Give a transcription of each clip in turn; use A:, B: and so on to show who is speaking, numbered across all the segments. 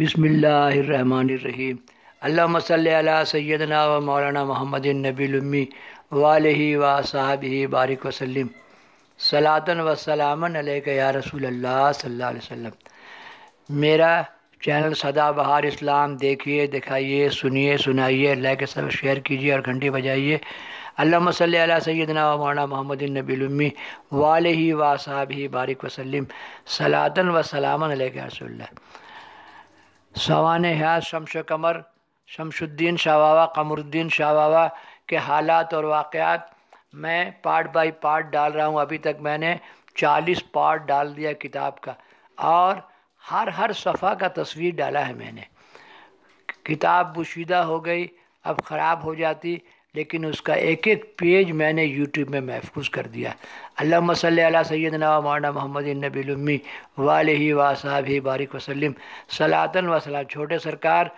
A: बिस्मिल्लाहिर्रहमानिर्रहीम अल्लाहुम्म बिसमीम अला सय्यदना व मौलाना मुहम्मदिन नबीलमी उम्मी व अलैहि व साहब बारिक वसलम सलातन व सलामन या रसूल अल्लाह सल्लल्लाहु अलैहि वसल्लम मेरा चैनल सदा बहार इस्लाम देखिए दिखाइए सुनिए सुनाइए लाइक सब शेयर कीजिए और घंटी बजाइए अला सैदना व मौलाना मोहम्मद नबीलमी वाल व साहब बारिक वसलम सलातन व सलामन अलैक रसूल सवान हयात शमश कमर शमशुद्दीन शाहवा कमरुद्दीन शाहवा के हालात और वाक़ात मैं पार्ट बाय पार्ट डाल रहा हूँ अभी तक मैंने चालीस पार्ट डाल दिया किताब का और हर हर सफ़ा का तस्वीर डाला है मैंने किताब बुशीदा हो गई अब ख़राब हो जाती लेकिन उसका एक एक पेज मैंने यूट्यूब में महफूज कर दिया अल्लाह सल ना माना मोहम्मद नबीलम्मी वाल ही वा साहब ही बारिक वसलम सलातन वसलाम छोटे सरकार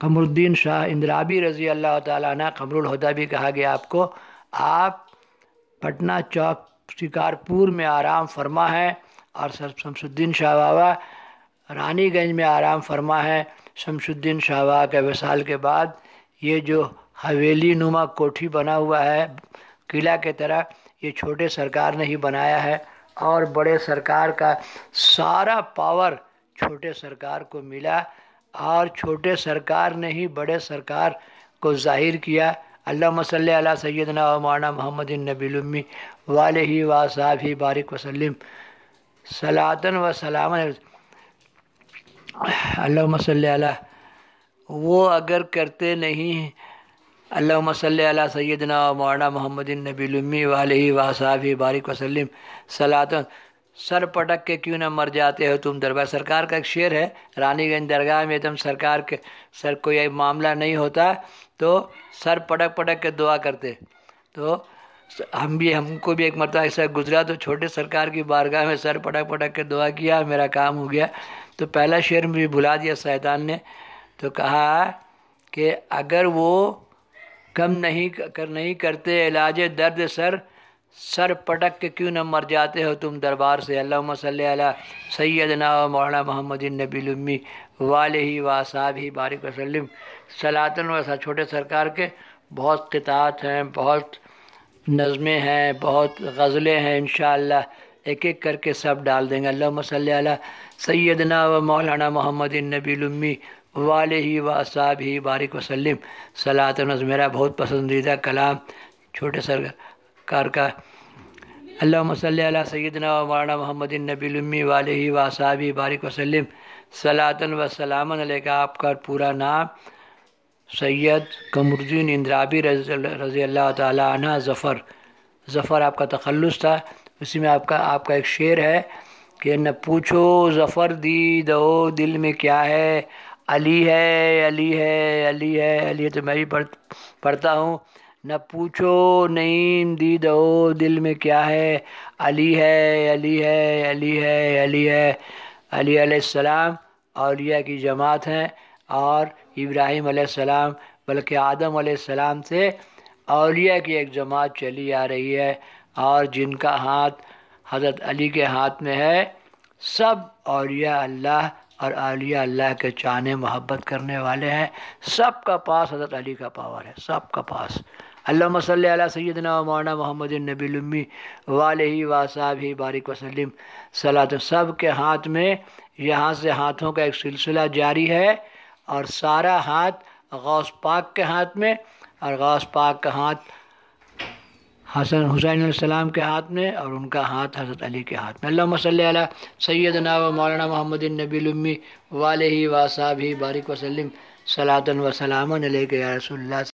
A: कमरुद्दीन शाह इंद्राबी रज़ी अल्लाह ताली कमरुलहदा भी कहा गया आपको आप पटना चौक शिकारपुर में आराम फरमा है और सर शमसुद्दीन शाह बाबा रानीगंज में आराम फरमा है शमसुद्दीन शाह बाबा के वसाल के बाद ये जो हवेली नुमा कोठी बना हुआ है किला के तरह ये छोटे सरकार ने ही बनाया है और बड़े सरकार का सारा पावर छोटे सरकार को मिला और छोटे सरकार ने ही बड़े सरकार को जाहिर किया अल्लाह मसल अला सैदना मौलाना मोहम्मद नबी वाल ही व साहब ही बारिक वसलम सलातन व सलाम अल्लाह मसल वो अगर करते नहीं अल्लाह मसल सैदना मौना मोहम्मद नबीलमी वाल वाहब बारिक वसलम सलात सर पटक के क्यों ना मर जाते हो तुम दरबार सरकार का एक शेर है रानीगंज दरगाह में एकदम सरकार के सर कोई मामला नहीं होता तो सर पटक पटक के दुआ करते तो हम भी हमको भी एक मरतबा ऐसा गुजरा तो छोटे सरकार की बारगाह में सर पटक पटक के दुआ किया मेरा काम हो गया तो पहला शेर मुझे भुला दिया सैतान ने तो कहा कि अगर वो कम नहीं कर नहीं करते इलाज दर्द सर सर पटक के क्यों न मर जाते हो तुम दरबार से अल्लाह सल सैदना मौलाना मोहम्मद नबीलम्मी वाल ही वा साहब ही बारिक वसलम सलातन वसा छोटे सरकार के बहुत कितात हैं बहुत नज़में हैं बहुत गज़लें हैं इन एक एक करके सब डाल देंगे अल्लाह सल सैदना व मौलाना मोहम्मद नबीलम्मी वाल ही वासाब ही बारिक वसलम सलात मेरा बहुत पसंदीदा कलाम छोटे सरकार का अल्लाह मसल सैदना वाना मोहम्मद नबी वाल ही ही बारिक वसलम सलातन व सलामन का आपका पूरा नाम सैयद कमरुद्दीन इंद्राबी रज़ी अल्लाह तना ज़फ़र ज़फ़र आपका तखलस था उसी में आपका आपका एक शेर है कि न पूछो ज़फ़र दी दो दिल में क्या है अली है अली है अली है अली है तो मैं भी पढ़ पढ़ता हूँ न पूछो नहीं दीद ओ दिल में क्या है अली है अली है अली है अली है अली अलैहिस्सलाम अलिया की जमात हैं और इब्राहिम अलैहिस्सलाम बल्कि आदम अलैहिस्सलाम से अलिया की एक जमात चली आ रही है और जिनका हाथ हज़रत अली के हाथ में है सब अलिया अल्लाह और आलिया अल्लाह के चाहने मोहब्बत करने वाले हैं सब का पास हज़रत अली का पावर है सब का पास अल्लाह सल सैदना मौना मोहम्मद नबी वाल ही वासाब ही बारिक वसलम सलात सब के हाथ में यहाँ से हाथों का एक सिलसिला जारी है और सारा हाथ गौस पाक के हाथ में और गौस पाक का हाथ हसन हुसैन सलाम के हाथ में और उनका हाथ हज़रत अली के हाथ में अल्लाह सल सैद नाव मौलाना मोहम्मद नबीलम्मी वाल ही वासाब ही बारिक वसलम सलातन वसलाम के रसोल्ला